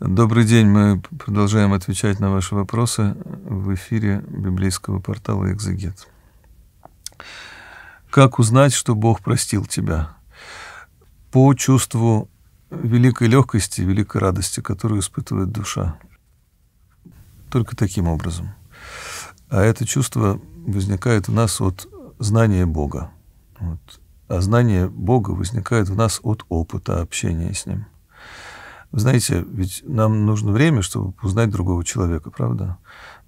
Добрый день, мы продолжаем отвечать на ваши вопросы в эфире библейского портала «Экзегет». Как узнать, что Бог простил тебя? По чувству великой легкости, великой радости, которую испытывает душа. Только таким образом. А это чувство возникает у нас от знания Бога. Вот. А знание Бога возникает у нас от опыта общения с Ним – вы знаете, ведь нам нужно время, чтобы узнать другого человека, правда?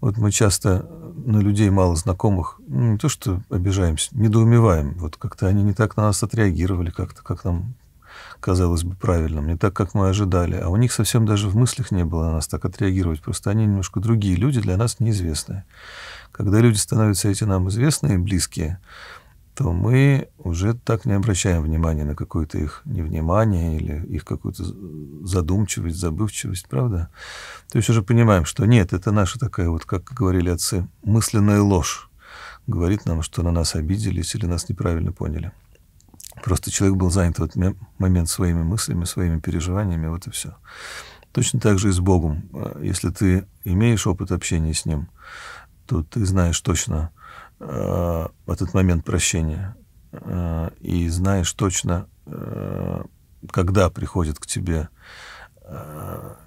Вот мы часто на людей мало знакомых, ну, не то что обижаемся, недоумеваем. Вот как-то они не так на нас отреагировали, как-то, как нам казалось бы правильным, не так, как мы ожидали. А у них совсем даже в мыслях не было на нас так отреагировать. Просто они немножко другие люди, для нас неизвестные. Когда люди становятся эти нам известные, близкие, то мы уже так не обращаем внимания на какое-то их невнимание или их какую-то задумчивость, забывчивость, правда? То есть уже понимаем, что нет, это наша такая вот, как говорили отцы, мысленная ложь говорит нам, что на нас обиделись или нас неправильно поняли. Просто человек был занят в этот момент своими мыслями, своими переживаниями, вот и все. Точно так же и с Богом. А если ты имеешь опыт общения с Ним, то ты знаешь точно, Э, в этот момент прощения э, и знаешь точно, э, когда приходит к тебе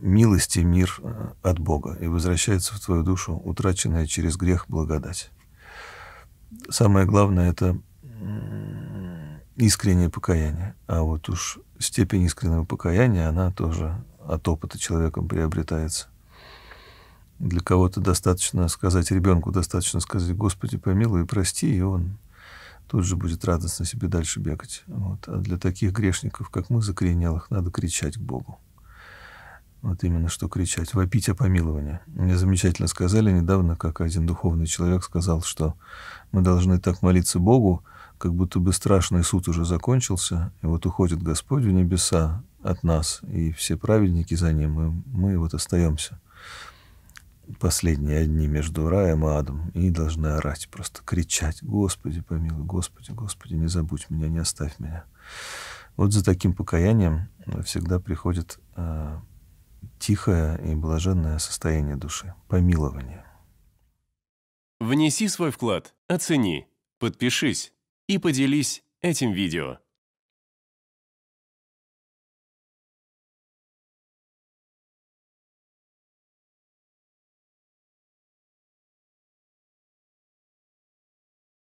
милость и мир от Бога и возвращается в твою душу утраченная через грех благодать. Самое главное это искреннее покаяние. А вот уж степень искреннего покаяния, она тоже от опыта человеком приобретается. Для кого-то достаточно сказать ребенку, достаточно сказать «Господи, помилуй и прости», и он тут же будет радостно себе дальше бегать. Вот. А для таких грешников, как мы, закоренелых, надо кричать к Богу. Вот именно что кричать, вопить о помиловании. Мне замечательно сказали недавно, как один духовный человек сказал, что мы должны так молиться Богу, как будто бы страшный суд уже закончился, и вот уходит Господь в небеса от нас, и все праведники за Ним, и мы вот остаемся последние дни между раем и адом, и должны орать, просто кричать, «Господи, помилуй, Господи, Господи, не забудь меня, не оставь меня». Вот за таким покаянием всегда приходит э, тихое и блаженное состояние души, помилование. Внеси свой вклад, оцени, подпишись и поделись этим видео.